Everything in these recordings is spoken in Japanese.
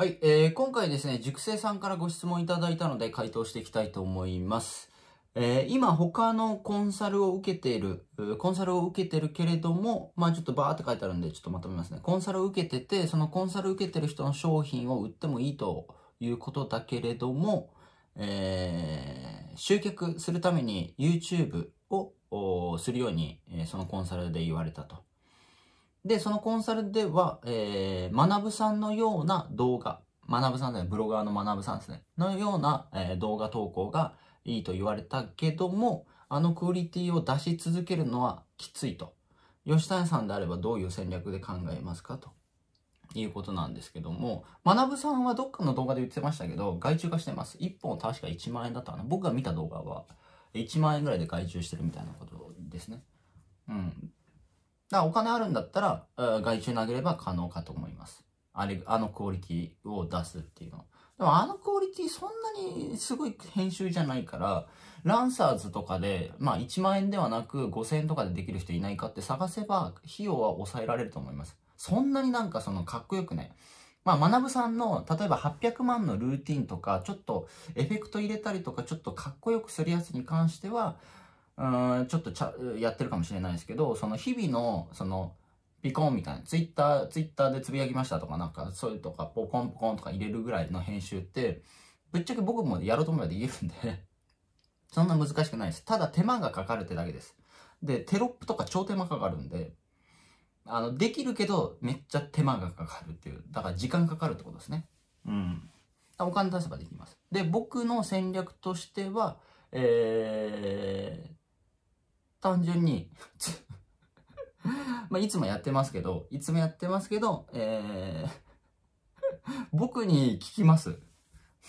はい、えー、今回ですね、熟成さんからご質問いただいたので回答していきたいと思います。えー、今他のコンサルを受けている、コンサルを受けてるけれども、まあちょっとバーって書いてあるんでちょっとまとめますね。コンサルを受けてて、そのコンサルを受けてる人の商品を売ってもいいということだけれども、えー、集客するために YouTube をするように、そのコンサルで言われたと。で、そのコンサルでは、えー、学ぶさんのような動画、学ぶさんでブロガーの学ぶさんですね、のような、えー、動画投稿がいいと言われたけども、あのクオリティを出し続けるのはきついと。吉谷さんであればどういう戦略で考えますかということなんですけども、学ぶさんはどっかの動画で言ってましたけど、外注化してます。1本確か1万円だったかな。僕が見た動画は1万円ぐらいで外注してるみたいなことですね。うん。だお金あるんだったら、外注投げれば可能かと思います。あれ、あのクオリティを出すっていうの。でもあのクオリティそんなにすごい編集じゃないから、ランサーズとかで、まあ1万円ではなく5000円とかでできる人いないかって探せば費用は抑えられると思います。そんなになんかそのかっこよくね。まあ、学さんの、例えば800万のルーティンとか、ちょっとエフェクト入れたりとか、ちょっとかっこよくするやつに関しては、うん、ちょっとちゃやってるかもしれないですけど、その日々の、その、ピコンみたいな、ツイッター、ツイッターでつぶやきましたとか、なんか、そういうとか、ポコンポコンとか入れるぐらいの編集って、ぶっちゃけ僕もやろうと思えばできるんで そんな難しくないです。ただ手間がかかるってだけです。で、テロップとか超手間かかるんで、あの、できるけど、めっちゃ手間がかかるっていう。だから時間かかるってことですね。うん。お金出せばできます。で、僕の戦略としては、えー、単純に まあ、いつもやってますけど、いつもやってますけど、えー 僕に聞きます。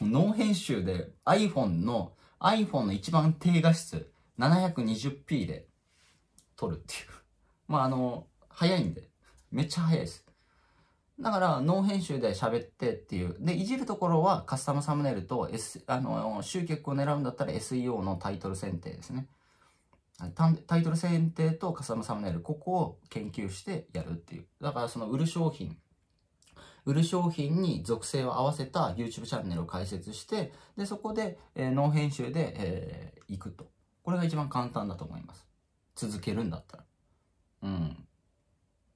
ノー編集で iPhone の、iPhone の一番低画質 720p で撮るっていう。まあ、あの、早いんで。めっちゃ早いです。だから、ノー編集で喋ってっていう。で、いじるところはカスタムサムネイルと、S、あの、集客を狙うんだったら SEO のタイトル選定ですね。タイトル選定とカスタムサムネイル、ここを研究してやるっていう。だからその売る商品、売る商品に属性を合わせた YouTube チャンネルを開設して、で、そこで、えー、ノ編集で、えー、行くと。これが一番簡単だと思います。続けるんだったら。うん。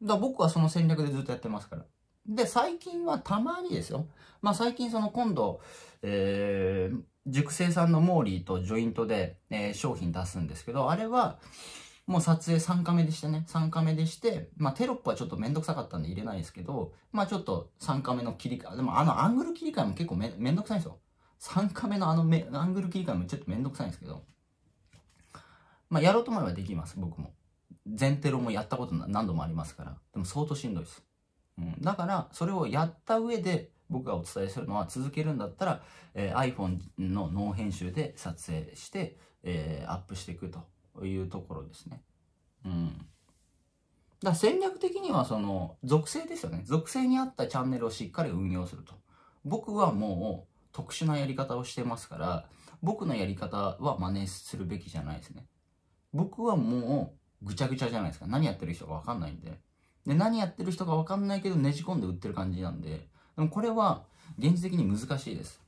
だ僕はその戦略でずっとやってますから。で、最近はたまにですよ。まあ最近その今度、えー、熟成産のモーリーとジョイントで、えー、商品出すんですけど、あれは、もう撮影3日目でしてね、3日目でして、まあテロップはちょっとめんどくさかったんで入れないですけど、まあちょっと3日目の切り替え、でもあのアングル切り替えも結構めめんどくさいんですよ。3日目のあのめアングル切り替えもちょっとめんどくさいんですけど、まあやろうと思えばできます、僕も。全テロもやったこと何度もありますから。でも相当しんどいです。うん、だから、それをやった上で、僕がお伝えするのは続けるんだったら、えー、iPhone の脳編集で撮影して、えー、アップしていくというところですね。うん。だ戦略的にはその属性ですよね。属性に合ったチャンネルをしっかり運用すると。僕はもう特殊なやり方をしてますから、僕のやり方は真似するべきじゃないですね。僕はもうぐちゃぐちゃじゃないですか。何やってる人かわかんないんで。で、何やってる人かわかんないけどねじ込んで売ってる感じなんで、でもこれは現実的に難しいです。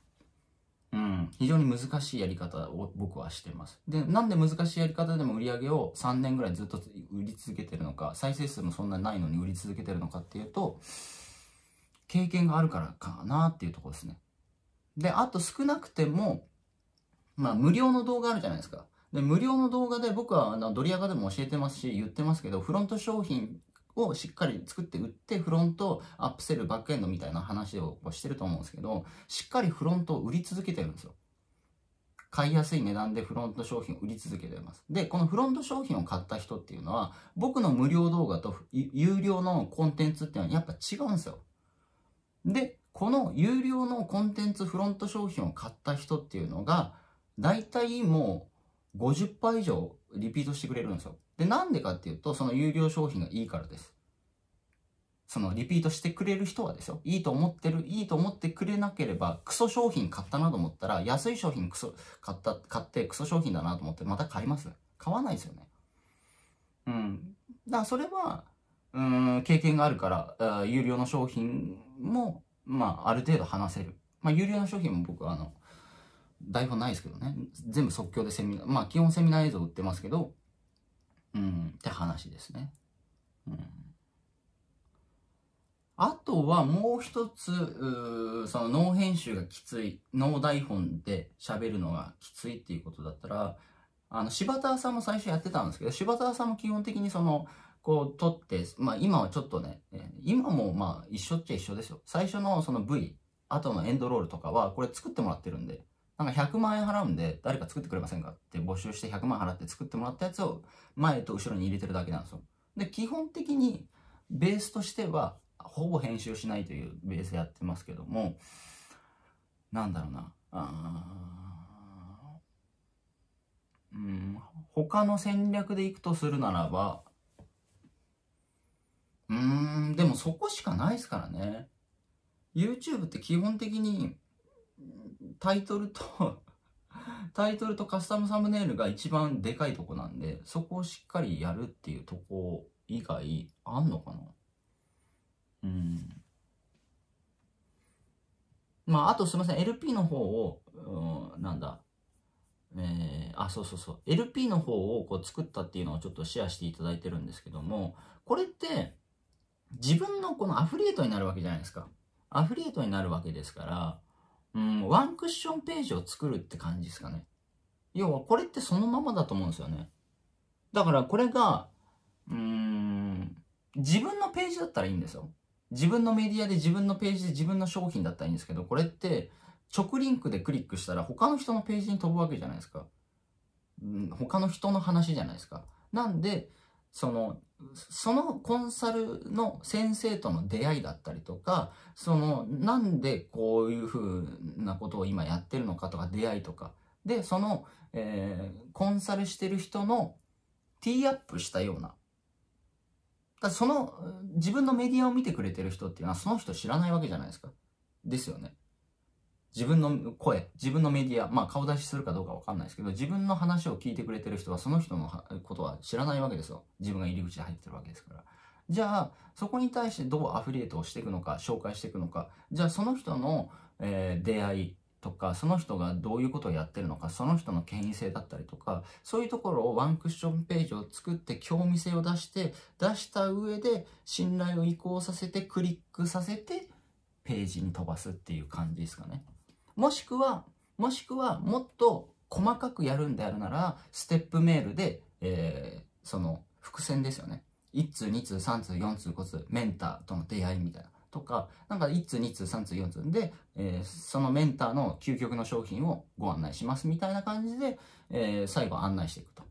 うん、非常に難しいやり方を僕はしてます。で、なんで難しいやり方でも売り上げを3年ぐらいずっと売り続けてるのか、再生数もそんなにないのに売り続けてるのかっていうと、経験があるからかなっていうとこですね。で、あと少なくても、まあ無料の動画あるじゃないですか。で、無料の動画で僕はあのドリアガでも教えてますし、言ってますけど、フロント商品をしっかり作って売って、フロント、アップセル、バックエンドみたいな話をしてると思うんですけど、しっかりフロントを売り続けてるんですよ。買いやすい値段でフロント商品を売り続けてます。で、このフロント商品を買った人っていうのは、僕の無料動画と有料のコンテンツっていうのはやっぱ違うんですよ。で、この有料のコンテンツフロント商品を買った人っていうのが、大体もう50以上リピートしてくれるんですよ。で、なんでかっていうと、その有料商品がいいからです。そのリピートしてくれる人はですよ。いいと思ってる、いいと思ってくれなければ、クソ商品買ったなと思ったら、安い商品クソ、買った、買ってクソ商品だなと思って、また買います買わないですよね。うん。だからそれは、うん、経験があるから、有料の商品も、まあ、ある程度話せる。まあ、有料の商品も僕は、あの、台本ないですけどね全部即興でセミナーまあ基本セミナー映像売ってますけどうんって話ですね、うん、あとはもう一つその脳編集がきつい脳台本で喋るのがきついっていうことだったらあの柴田さんも最初やってたんですけど柴田さんも基本的にそのこう撮って、まあ、今はちょっとね今もまあ一緒っちゃ一緒ですよ最初のその V 後のエンドロールとかはこれ作ってもらってるんでなんか100万円払うんで誰か作ってくれませんかって募集して100万払って作ってもらったやつを前と後ろに入れてるだけなんですよ。で、基本的にベースとしてはほぼ編集しないというベースやってますけども、なんだろうな。うん、他の戦略でいくとするならば、うん、でもそこしかないですからね。YouTube って基本的にタイトルと タイトルとカスタムサムネイルが一番でかいとこなんで、そこをしっかりやるっていうとこ以外、あんのかなうん。まあ、あとすいません、LP の方を、うん、なんだ、えー、あ、そうそうそう、LP の方をこう作ったっていうのをちょっとシェアしていただいてるんですけども、これって、自分のこのアフリエイトになるわけじゃないですか。アフリエイトになるわけですから、うん、ワンクッションページを作るって感じですかね。要はこれってそのままだと思うんですよね。だからこれが、うーん、自分のページだったらいいんですよ。自分のメディアで自分のページで自分の商品だったらいいんですけど、これって直リンクでクリックしたら他の人のページに飛ぶわけじゃないですか。うん、他の人の話じゃないですか。なんで、そのそのコンサルの先生との出会いだったりとか、その、なんでこういうふうなことを今やってるのかとか、出会いとか。で、その、えー、コンサルしてる人のティーアップしたような。だその、自分のメディアを見てくれてる人っていうのは、その人知らないわけじゃないですか。ですよね。自分の声、自分のメディア、まあ顔出しするかどうかわかんないですけど、自分の話を聞いてくれてる人はその人のことは知らないわけですよ。自分が入り口で入ってるわけですから。じゃあ、そこに対してどうアフィリエイトをしていくのか、紹介していくのか、じゃあその人の、えー、出会いとか、その人がどういうことをやってるのか、その人の権威性だったりとか、そういうところをワンクッションページを作って興味性を出して、出した上で信頼を移行させて、クリックさせて、ページに飛ばすっていう感じですかね。もしくは、もしくはもっと細かくやるんであるなら、ステップメールで、えー、その伏線ですよね。1通、2通、3通、4通、5通、メンターとの出会いみたいな。とか、なんか1通、2通、3通、4通で、えー、そのメンターの究極の商品をご案内しますみたいな感じで、えー、最後案内していくと。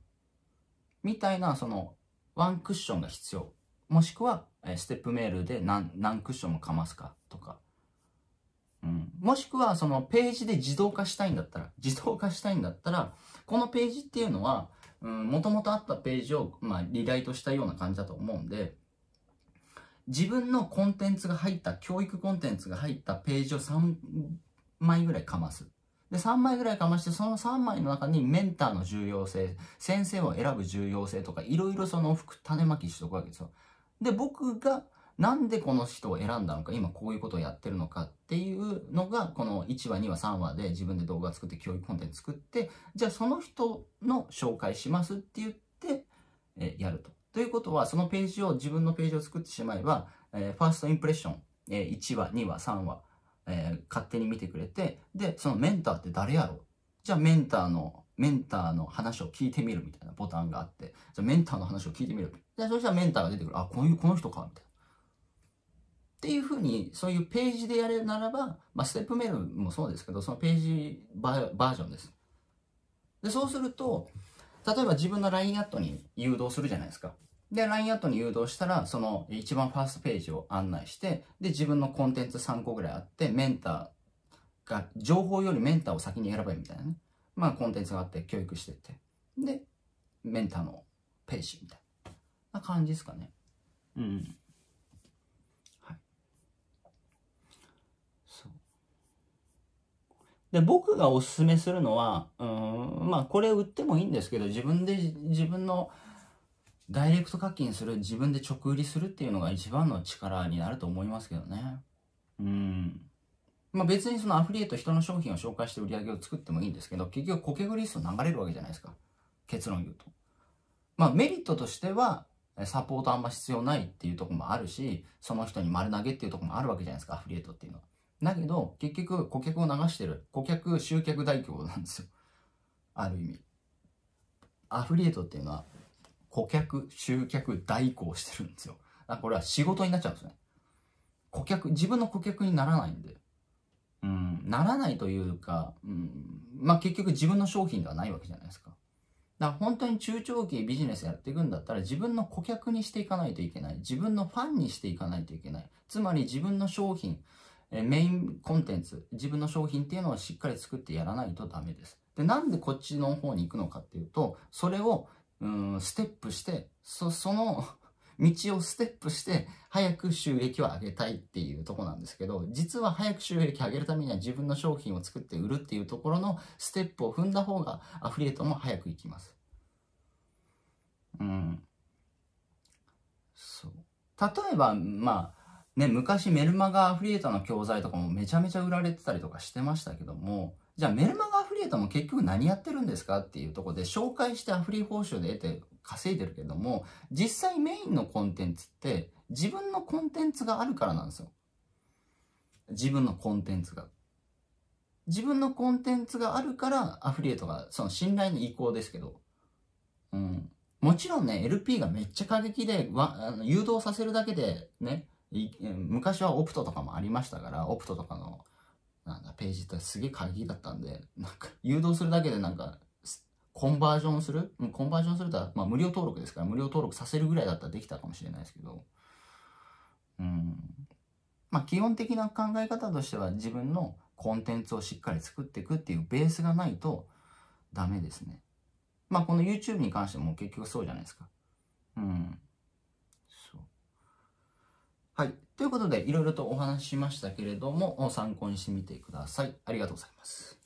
みたいな、その、ワンクッションが必要。もしくは、えステップメールで何、何クッションもかますかとか。うん、もしくは、そのページで自動化したいんだったら、自動化したいんだったら、このページっていうのは、もともとあったページを、まあ、リライトしたような感じだと思うんで、自分のコンテンツが入った、教育コンテンツが入ったページを3枚ぐらいかます。で、3枚ぐらいかまして、その3枚の中にメンターの重要性、先生を選ぶ重要性とか、いろいろその服種まきしとくわけですよ。で、僕がなんでこの人を選んだのか、今こういうことをやってるのかっていうのが、この1話、2話、3話で自分で動画作って教育コンテンツ作って、じゃあその人の紹介しますって言って、えやると。ということは、そのページを、自分のページを作ってしまえば、えー、ファーストインプレッション、えー、1話、2話、3話、えー、勝手に見てくれて、で、そのメンターって誰やろじゃあメンターの、メンターの話を聞いてみるみたいなボタンがあって、じゃあメンターの話を聞いてみる。じゃあそしたらメンターが出てくる。あ、こういう、この人か、みたいな。っていうふうに、そういうページでやれるならば、まあ、ステップメールもそうですけど、そのページバージョンです。で、そうすると、例えば自分の LINE アットに誘導するじゃないですか。で、LINE アットに誘導したら、その一番ファーストページを案内して、で、自分のコンテンツ3個ぐらいあって、メンターが、情報よりメンターを先に選べみたいなね。まあ、コンテンツがあって、教育してって。で、メンターのページみたいな感じですかね。うん。で、僕がおすすめするのは、うん、まあ、これ売ってもいいんですけど、自分で、自分の、ダイレクト課金する、自分で直売りするっていうのが一番の力になると思いますけどね。うん。まあ、別にそのアフリエイト、人の商品を紹介して売り上げを作ってもいいんですけど、結局コケグリスト流れるわけじゃないですか。結論言うと。まあ、メリットとしては、サポートあんま必要ないっていうとこもあるし、その人に丸投げっていうとこもあるわけじゃないですか、アフリエイトっていうのは。だけど、結局顧客を流してる。顧客集客代行なんですよ。ある意味。アフリエイトっていうのは、顧客集客代行してるんですよ。だからこれは仕事になっちゃうんですね。顧客、自分の顧客にならないんで。うん、ならないというか、うん、まあ結局自分の商品ではないわけじゃないですか。だから本当に中長期ビジネスやっていくんだったら自分の顧客にしていかないといけない。自分のファンにしていかないといけない。つまり自分の商品、えメインコンテンツ、自分の商品っていうのをしっかり作ってやらないとダメです。で、なんでこっちの方に行くのかっていうと、それを、うん、ステップして、そ、その 道をステップして早く収益を上げたいっていうとこなんですけど実は早く収益上げるためには自分の商品を作って売るっていうところのステップを踏んだ方がアフリエイトも早くいきますうんそう例えばまあね、昔メルマガアフリエイトの教材とかもめちゃめちゃ売られてたりとかしてましたけども、じゃあメルマガアフリエイトも結局何やってるんですかっていうとこで紹介してアフリ報酬で得て稼いでるけども、実際メインのコンテンツって自分のコンテンツがあるからなんですよ。自分のコンテンツが。自分のコンテンツがあるからアフリエイトが、その信頼の移行ですけど、うん。もちろんね、LP がめっちゃ過激で、わあの誘導させるだけでね、昔はオプトとかもありましたから、オプトとかの、なんだ、ページってすげえ鍵だったんで、なんか、誘導するだけでなんか、コンバージョンするコンバージョンするとは、まあ無料登録ですから、無料登録させるぐらいだったらできたかもしれないですけど、うん。まあ基本的な考え方としては自分のコンテンツをしっかり作っていくっていうベースがないとダメですね。まあこの YouTube に関しても結局そうじゃないですか。うん。はい。ということで、いろいろとお話ししましたけれども、参考にしてみてください。ありがとうございます。